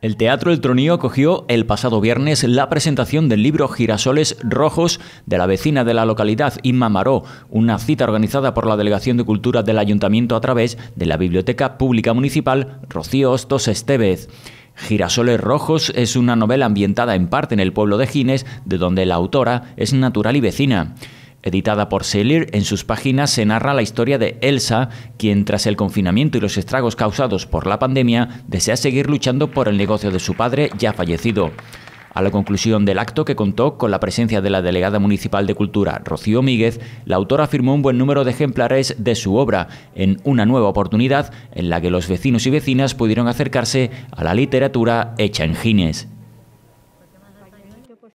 El Teatro El Tronío acogió el pasado viernes la presentación del libro Girasoles Rojos de la vecina de la localidad, Inma Maró, una cita organizada por la Delegación de Cultura del Ayuntamiento a través de la Biblioteca Pública Municipal Rocío Hostos Estevez. Girasoles Rojos es una novela ambientada en parte en el pueblo de Gines, de donde la autora es natural y vecina. Editada por Selir, en sus páginas se narra la historia de Elsa, quien tras el confinamiento y los estragos causados por la pandemia, desea seguir luchando por el negocio de su padre ya fallecido. A la conclusión del acto, que contó con la presencia de la delegada municipal de Cultura, Rocío Míguez, la autora firmó un buen número de ejemplares de su obra, en una nueva oportunidad en la que los vecinos y vecinas pudieron acercarse a la literatura hecha en Gines.